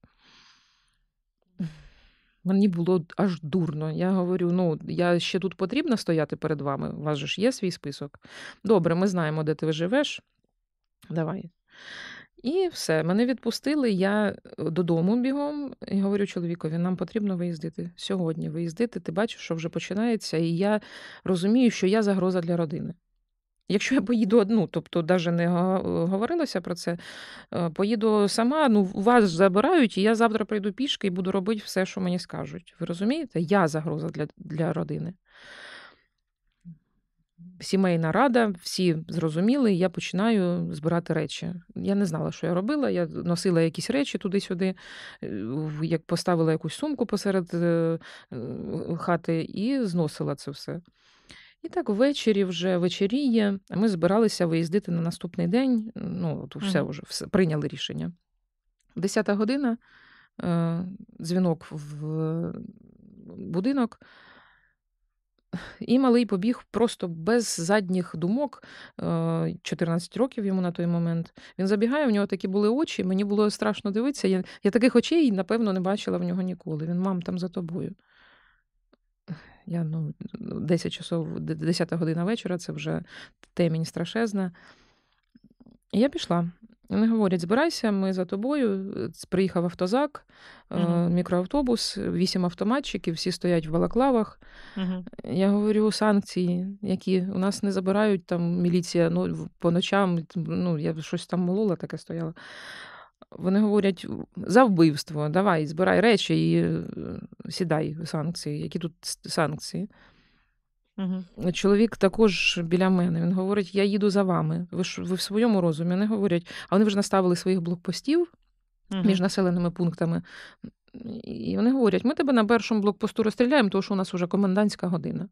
Мені було аж дурно. Я говорю: ну, я ще тут потрібна стояти перед вами. У вас же ж є свій список. Добре, ми знаємо, де ти живеш. Давай. І все, мене відпустили. Я е, додому бігом і говорю чоловікові: нам потрібно виїздити сьогодні. Виїздити, ти бачиш, що вже починається, і я розумію, що я загроза для родини. Якщо я поїду одну, тобто навіть не е, говорилося про це, е, поїду сама, ну вас забирають, і я завтра прийду пішки і буду робити все, що мені скажуть. Ви розумієте? Я загроза для, для родини. Сімейна рада, всі зрозуміли, я починаю збирати речі. Я не знала, що я робила. Я носила якісь речі туди-сюди, е, як поставила якусь сумку посеред е, е, хати і зносила це все. І так ввечері вже вечеріє. Ми збиралися виїздити на наступний день. Ну, от все вже все, прийняли рішення. Десята година дзвінок в будинок. І малий побіг просто без задніх думок. 14 років йому на той момент. Він забігає, в нього такі були очі. Мені було страшно дивитися. Я я таких очей, напевно, не бачила в нього ніколи. Він мам там за тобою. Я ну, 10 часов, 10 година вечора, це вже темінь страшезна. І я пішла. Вони говорять: збирайся, ми за тобою. Приїхав автозак, uh мікроавтобус, вісім автоматчиків, всі стоять в балаклавах. uh Я говорю санкції, які у нас не забирають там міліція ну, по ночам. Ну, я щось там молола, таке стояла. Вони говорять за вбивство, давай, збирай речі і е, сідай санкції. Які тут санкції? Угу. Чоловік також біля мене. Він говорить: Я їду за вами. Ви ж ви в своєму розумі не говорять, а вони вже наставили своїх блокпостів угу. між населеними пунктами. І вони говорять: ми тебе на першому блокпосту розстріляємо, тому що у нас вже комендантська година.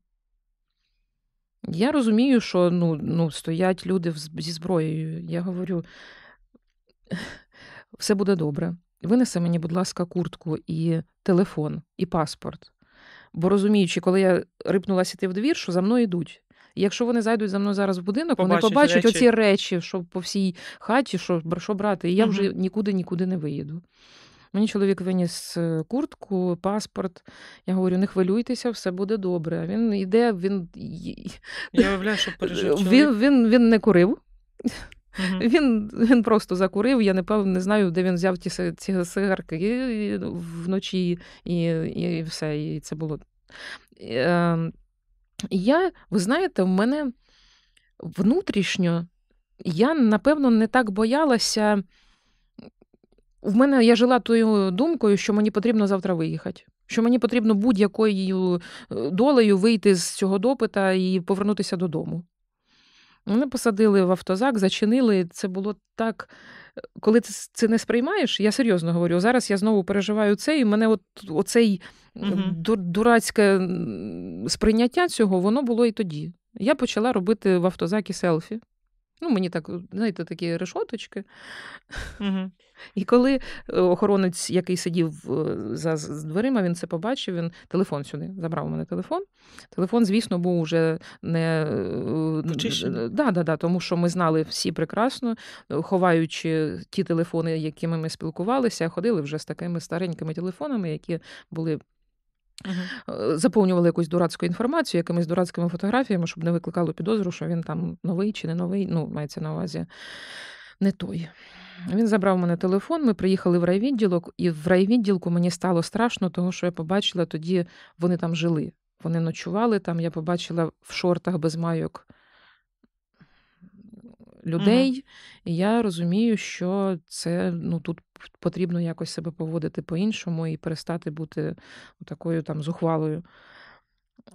Я розумію, що ну, ну, стоять люди зі зброєю. Я говорю, все буде добре. Винеси мені, будь ласка, куртку і телефон, і паспорт бо розуміючи, коли я рипнулася йти в двір, що за мною йдуть. якщо вони зайдуть за мною зараз в будинок, побачать вони побачать речі. оці речі, що по всій хаті, що що брати, і я угу. вже нікуди нікуди не виїду. Мені чоловік виніс е, куртку, паспорт. Я говорю, не хвилюйтеся, все буде добре. А Він йде, він Я уявляю, що пережив. Він, він, він не курив. Угу. Він він просто закурив. Я напевно не знаю, де він взяв ті ці сигарки і, і вночі, і, і все. І це було. Ем, я, ви знаєте, в мене внутрішньо, я, напевно, не так боялася. В мене я жила тою думкою, що мені потрібно завтра виїхати, що мені потрібно будь-якою е, долею вийти з цього допита і повернутися додому. Вони посадили в автозак, зачинили. Це було так. Коли ти це не сприймаєш, я серйозно говорю. Зараз я знову переживаю це, і мене от оцей угу. дурацьке сприйняття цього, воно було і тоді. Я почала робити в автозакі селфі. Ну, мені так, знаєте, такі решоточки. Угу. І коли е, охоронець, який сидів е, за дверима, він це побачив, він телефон сюди забрав у мене телефон. Телефон, звісно, був уже не е, да, да, да, тому що ми знали всі прекрасно, ховаючи ті телефони, якими ми спілкувалися, ходили вже з такими старенькими телефонами, які були Uh-huh. Заповнювали якусь дурацьку інформацію, якимись дурацькими фотографіями, щоб не викликало підозру, що він там новий чи не новий, ну, мається на увазі не той. Він забрав мене телефон, ми приїхали в райвідділок, і в райвідділку мені стало страшно, тому що я побачила тоді, вони там жили. Вони ночували там, я побачила в шортах без майок людей. Угу. І я розумію, що це ну тут потрібно якось себе поводити по-іншому і перестати бути такою там зухвалою.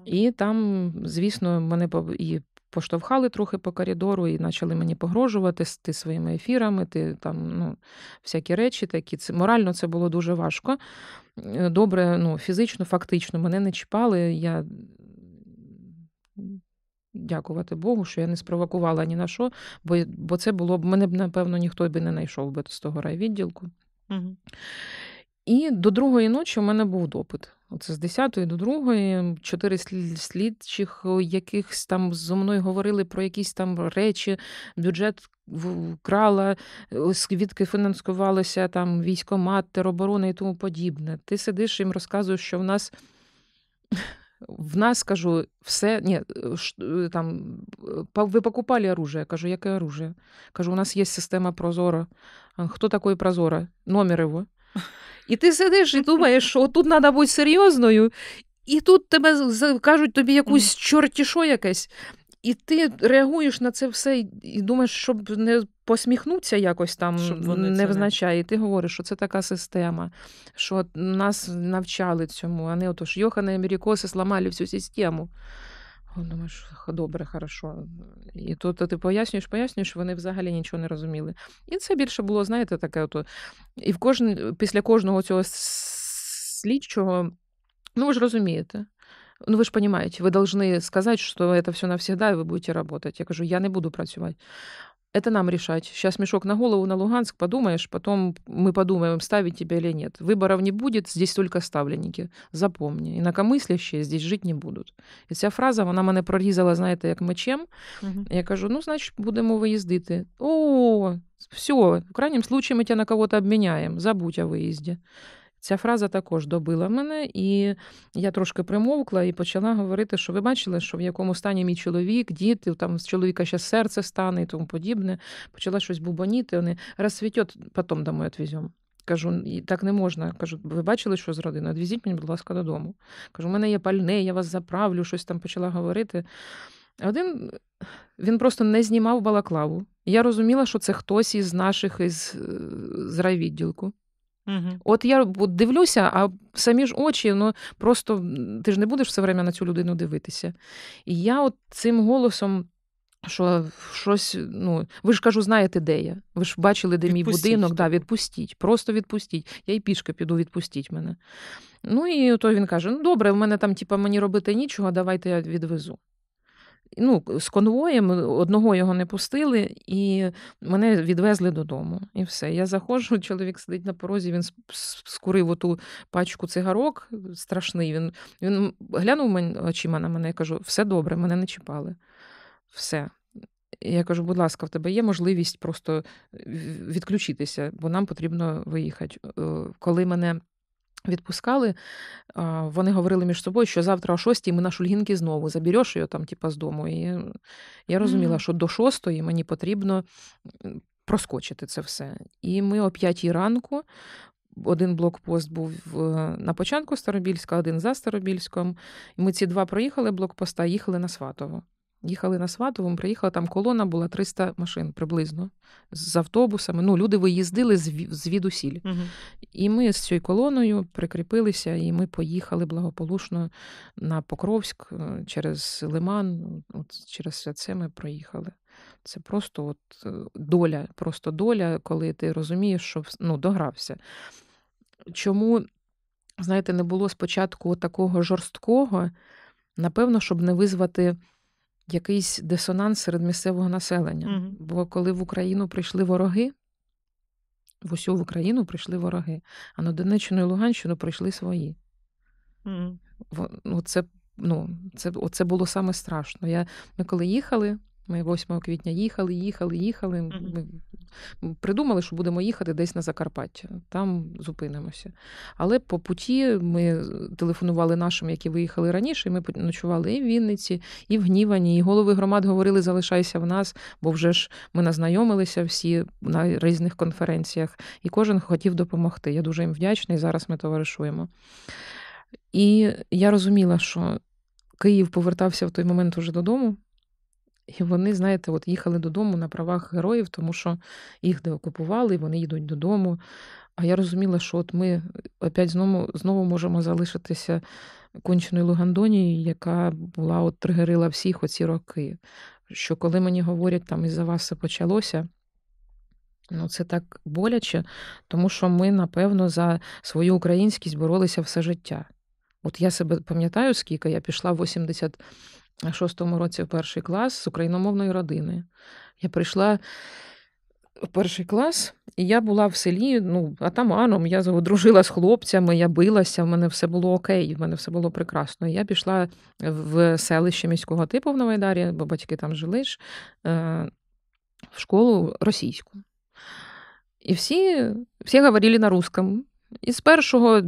І там, звісно, мене і поштовхали трохи по коридору і почали мені погрожувати ти своїми ефірами, ти там ну, всякі речі такі. Це, Морально це було дуже важко. Е, добре, ну, фізично, фактично мене не чіпали. я... Дякувати Богу, що я не спровокувала ні на що, бо бо це було б мене б, напевно, ніхто би не знайшов би з того райвідділку. Угу. І до другої ночі у мене був допит. Оце з 10 до 2, чотири слідчих, якихось там зо мною говорили про якісь там речі, бюджет вкрала, звідки фінансувалися там військомат, тероборони і тому подібне. Ти сидиш і їм розказуєш, що в нас. В нас кажу, все ні, э, э, там э, ви покупали оружие. кажу, яке оружие? Кажу, у нас є система Прозоро. Хто такий Прозоро? Номер його. І ти сидиш і думаєш, що тут треба бути серйозною, і тут тебе кажуть тобі якусь чортішо якесь. І ти реагуєш на це все і думаєш, щоб не посміхнутися якось там не визначає. І ти говориш, що це така система, що нас навчали цьому, а не ж, Йохана і Америкоси зламали всю систему. Думаєш, добре, хорошо. І тут ти пояснюєш, пояснюєш, вони взагалі нічого не розуміли. І це більше було, знаєте, таке. Ото. І в кожен, після кожного цього слідчого, ну ви ж розумієте ну ви ж понимаете, ви должны сказать, что это все навсегда, і вы будете работать. Я кажу, я не буду працювати. Это нам решать. Сейчас мешок на голову, на Луганск, подумаешь, потом мы подумаем, ставить тебя или нет. Выборов не будет, здесь только ставленники. Запомни, инакомислящие здесь жить не будуть. И ця фраза, вона мене прорізала, знаєте, як мечем. Угу. Я кажу, ну, значить, будемо виїздити. О, все, в крайнем случае ми тебе на кого-то обміняємо. Забудь о виїзді. Ця фраза також добила мене, і я трошки примовкла і почала говорити, що ви бачили, що в якому стані мій чоловік, діти, там з чоловіка ще серце стане і тому подібне. Почала щось бубоніти. Вони розсвітьот, потім домой відвізьом. Кажу, так не можна. Кажу, ви бачили, що з родиною? Відвізіть мені, будь ласка, додому. Кажу, у мене є пальне, я вас заправлю, щось там почала говорити. Один він просто не знімав балаклаву. Я розуміла, що це хтось із наших із е, з райвідділку. Угу. От я от дивлюся, а самі ж очі, ну просто ти ж не будеш все время на цю людину дивитися. І я от цим голосом. Що щось, ну ви ж кажу, знаєте, де я? Ви ж бачили, де відпустіть. мій будинок, да, відпустіть, просто відпустіть. Я й пішки піду, відпустіть мене. Ну і той він каже: Ну добре, в мене там, типа, мені робити нічого, давайте я відвезу ну, з конвоєм, одного його не пустили, і мене відвезли додому. І все. Я заходжу, чоловік сидить на порозі, він скурив оту пачку цигарок, страшний. Він він глянув очима на мене і кажу, все добре, мене не чіпали. Все. Я кажу, будь ласка, в тебе є можливість просто е, відключитися, бо нам потрібно виїхати. Е, коли мене відпускали, вони говорили між собою, що завтра о 6 ми на шульгінки знову забереш її там, типа, з дому. І я розуміла, що до шостої мені потрібно проскочити це все. І ми о п'ятій ранку. Один блокпост був на початку Старобільська, один за Старобільськом. ми ці два проїхали блокпоста, їхали на Сватово. Їхали на Сватовому, приїхала там колона, була 300 машин приблизно з автобусами. Ну, люди виїздили звідусіль. Угу. І ми з цією колоною прикріпилися, і ми поїхали благополучно на Покровськ е, через Лиман. От через все це ми проїхали. Це просто от е, доля, просто доля, коли ти розумієш, що ну, догрався. Чому, знаєте, не було спочатку такого жорсткого, напевно, щоб не визвати якийсь дисонанс серед місцевого населення. mm Бо коли в Україну прийшли вороги, в усю в Україну прийшли вороги, а на Донеччину і Луганщину прийшли свої. Mm-hmm. Оце, ну, ну, це, Оце було саме страшно. Я, Ми коли їхали. Ми 8 квітня їхали, їхали, їхали. Ми придумали, що будемо їхати десь на Закарпаття, там зупинимося. Але по путі ми телефонували нашим, які виїхали раніше. і Ми ночували і в Вінниці, і в Гнівані. І голови громад говорили, залишайся в нас, бо вже ж ми назнайомилися всі на різних конференціях, і кожен хотів допомогти. Я дуже їм вдячна, і зараз ми товаришуємо. І я розуміла, що Київ повертався в той момент уже додому. І вони, знаєте, от їхали додому на правах героїв, тому що їх деокупували, і вони йдуть додому. А я розуміла, що от ми е, опять знову знову можемо залишитися конченою Лугандонією, яка була от тригерила всіх оці роки. Що коли мені говорять, там із-за вас все почалося. Ну, це так боляче, тому що ми, напевно, за свою українськість боролися все життя. От я себе пам'ятаю, скільки я пішла в 80 шостому році в перший клас з україномовної родини. Я прийшла в перший клас, і я була в селі ну, атаманом, я одружила з хлопцями, я билася, в мене все було окей, в мене все було прекрасно. Я пішла в селище міського типу в Новайдарі, бо батьки там жили ж, е, в школу російську. І всі всі говорили на русском. І з першого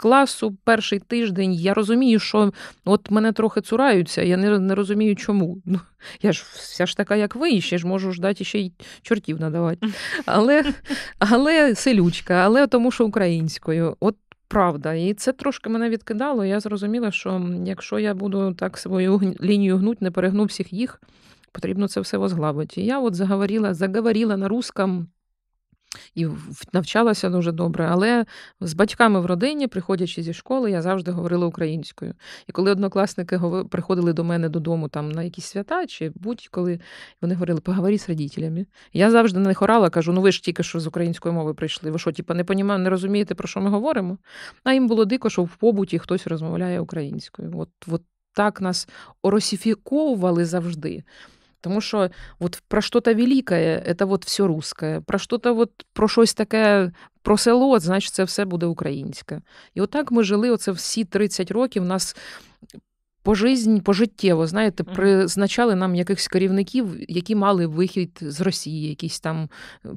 класу перший тиждень я розумію, що от мене трохи цураються, я не не розумію, чому. Ну, Я ж вся ж така, як ви, і ще ж можу ждати ще й чортів надавати. Але але селючка, але тому, що українською. От Правда, і це трошки мене відкидало. Я зрозуміла, що якщо я буду так свою лінію гнуть, не перегну всіх їх, потрібно це все возглавити. І я от заговорила, заговорила на русском і навчалася дуже добре. Але з батьками в родині, приходячи зі школи, я завжди говорила українською. І коли однокласники приходили до мене додому там на якісь свята чи будь-коли, вони говорили, поговори з родителями. Я завжди на них орала, кажу: ну ви ж тільки що з української мови прийшли. Ви що, типу, не понімаю, не розумієте, про що ми говоримо? А їм було дико, що в побуті хтось розмовляє українською. От, от так нас оросіфіковували завжди. Тому що от про щось велике це от все русське, про щось от, про щось таке, про село, значить, це все буде українське. І отак ми жили оце всі 30 років. У нас пожизнь, пожиттєво, знаєте, призначали нам якихось керівників, які мали вихід з Росії, якісь там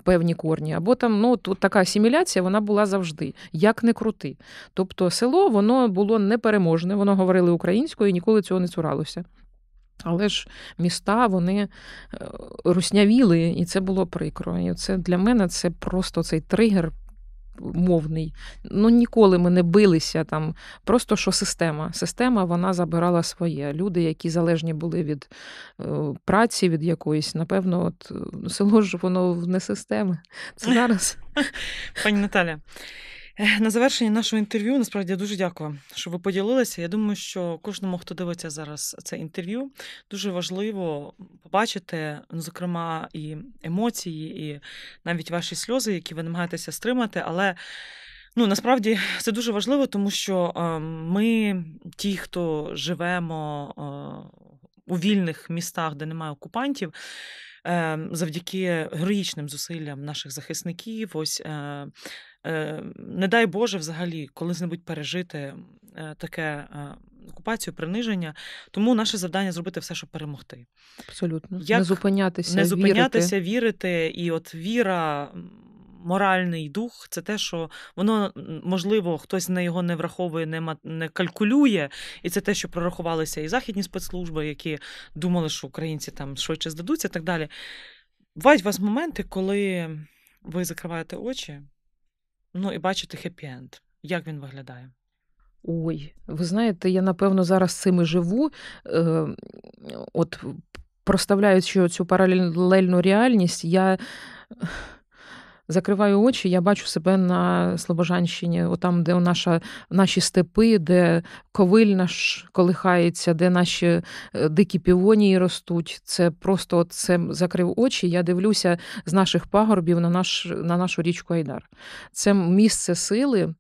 певні корні. Або там ну, тут така асиміляція вона була завжди, як не крути. Тобто село воно було непереможне, воно говорили українською і ніколи цього не цуралося. Але ж міста вони е, руснявіли, і це було прикро. І це для мене це просто цей тригер. Мовний, ну ніколи ми не билися там. Просто що система. Система вона забирала своє. Люди, які залежні були від е, праці, від якоїсь, напевно, от е, село ж воно в не системи. Це зараз. Пані Наталя, на завершення нашого інтерв'ю насправді я дуже дякую, що ви поділилися. Я думаю, що кожному, хто дивиться зараз це інтерв'ю, дуже важливо побачити, ну, зокрема, і емоції, і навіть ваші сльози, які ви намагаєтеся стримати. Але ну насправді це дуже важливо, тому що ем, ми, ті, хто живемо е, у вільних містах, де немає окупантів. Ем, завдяки героїчним зусиллям наших захисників. ось ем, ем, Не дай Боже, взагалі, коли-небудь пережити е, таке е, окупацію, приниження. Тому наше завдання зробити все, щоб перемогти. Абсолютно Як не зупинятися, не зупинятися, вірити. вірити, і от віра моральний дух це те, що воно можливо хтось на його не враховує, не не калькулює. І це те, що прорахувалися і західні спецслужби, які думали, що українці там швидше здадуться, і так далі. Бувають у вас моменти, коли ви закриваєте очі, ну і бачите хеппі-енд. Як він виглядає? Ой, ви знаєте, я напевно зараз цим і живу. Е, От проставляючи цю паралельну реальність, я закриваю очі, я бачу себе на Слобожанщині, отам, де наша, наші степи, де ковиль наш колихається, де наші е, дикі півонії ростуть. Це просто це закрив очі. Я дивлюся з наших пагорбів на наш на нашу річку Айдар. Це місце сили.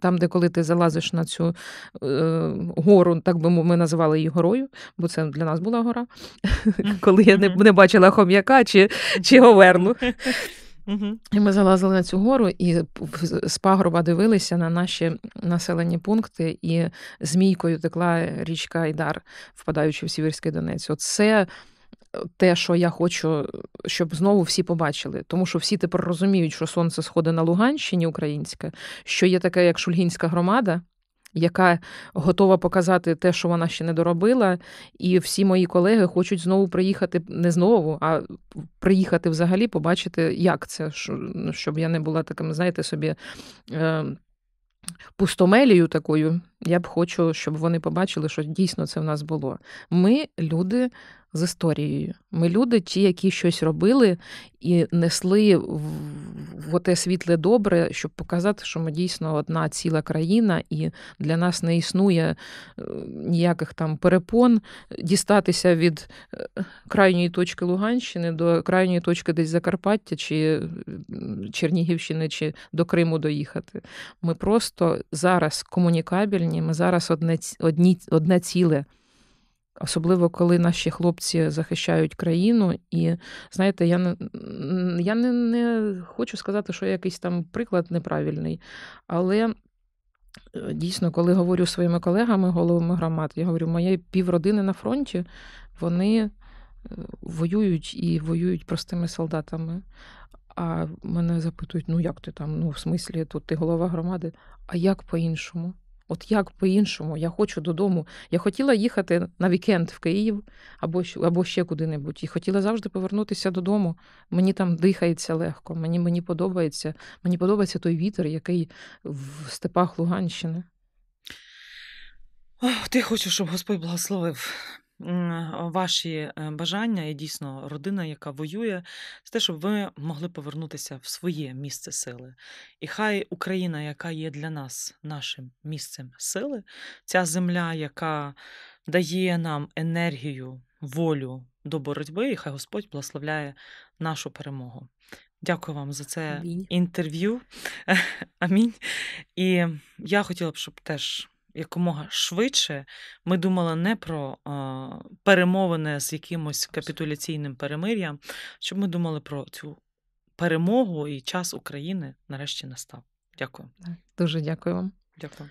Там, де коли ти залазиш на цю е, гору, так би ми називали її горою, бо це для нас була гора, коли я не, не бачила хом'яка чи, чи говерну. Угу. І ми залазили на цю гору і з пагорба дивилися на наші населені пункти, і змійкою текла річка Ідар, впадаючи в Сіверський Донець. Оце е, те, що я хочу, щоб знову всі побачили, тому що всі тепер розуміють, що сонце сходить на Луганщині українське, що є таке, як Шульгінська громада яка готова показати те, що вона ще не доробила. І всі мої колеги хочуть знову приїхати, не знову, а приїхати взагалі, побачити, як це, ну, щоб я не була таким, знаєте, собі. Е, пустомелією такою, я б хочу, щоб вони побачили, що дійсно це в нас було. Ми люди з історією. Ми люди, ті, які щось робили і несли в оте світле добре, щоб показати, що ми дійсно одна ціла країна, і для нас не існує е, ніяких там перепон дістатися від е, крайньої точки Луганщини до крайньої точки десь Закарпаття чи е, Чернігівщини, чи до Криму доїхати. Ми просто зараз комунікабельні, ми зараз одне одні, одне ціле. Особливо, коли наші хлопці захищають країну, і знаєте, я не я не, не хочу сказати, що якийсь там приклад неправильний, але е, дійсно, коли говорю своїми колегами, головами громад, я говорю, моєї півродини на фронті, вони е, воюють і воюють простими солдатами. А мене запитують: ну як ти там? Ну, в смислі, тут ти голова громади, а як по-іншому? От як по-іншому, я хочу додому. Я хотіла їхати на вікенд в Київ або або ще куди-небудь. І хотіла завжди повернутися додому. Мені там дихається легко, мені мені подобається. Мені подобається той вітер, який в степах Луганщини. О, ти хочеш, щоб Господь благословив ваші е, бажання і дійсно родина, яка воює, з те, щоб ви могли повернутися в своє місце сили. І хай Україна, яка є для нас нашим місцем сили, ця земля, яка дає нам енергію, волю до боротьби, і хай Господь благословляє нашу перемогу. Дякую вам за це Амінь. інтерв'ю. Амінь. І я хотіла б, щоб теж якомога швидше ми думали не про а, перемовини з якимось капітуляційним перемир'ям, щоб ми думали про цю перемогу і час України нарешті настав. Дякую. Дуже дякую вам. Дякую.